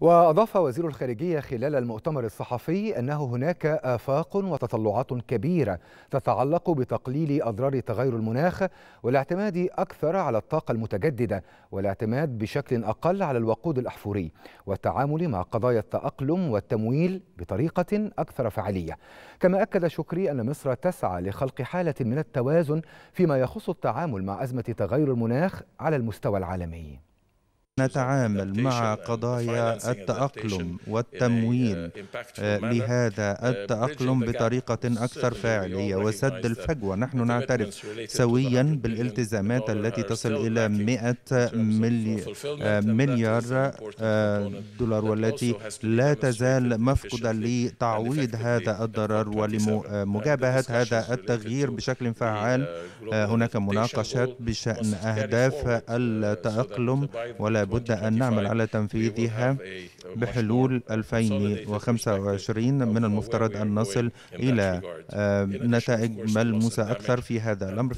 وأضاف وزير الخارجية خلال المؤتمر الصحفي أنه هناك آفاق وتطلعات كبيرة تتعلق بتقليل أضرار تغير المناخ والاعتماد أكثر على الطاقة المتجددة والاعتماد بشكل أقل على الوقود الأحفوري والتعامل مع قضايا التأقلم والتمويل بطريقة أكثر فعالية كما أكد شكري أن مصر تسعى لخلق حالة من التوازن فيما يخص التعامل مع أزمة تغير المناخ على المستوى العالمي نتعامل مع قضايا التأقلم والتمويل uh, آه، لهذا uh, التأقلم بطريقة أكثر فاعلية وسد الفجوة نحن نعترف سويا بالالتزامات التي تصل إلى 100 آه، مليار آه، دولار والتي لا تزال مفقودة لتعويض هذا الضرر ولمجابهة هذا التغيير بشكل فعال uh, هناك مناقشات بشأن أهداف التأقلم ولا لابد أن نعمل على تنفيذها بحلول 2025 من المفترض أن نصل إلى آه، نتائج ملموسة أكثر في هذا الأمر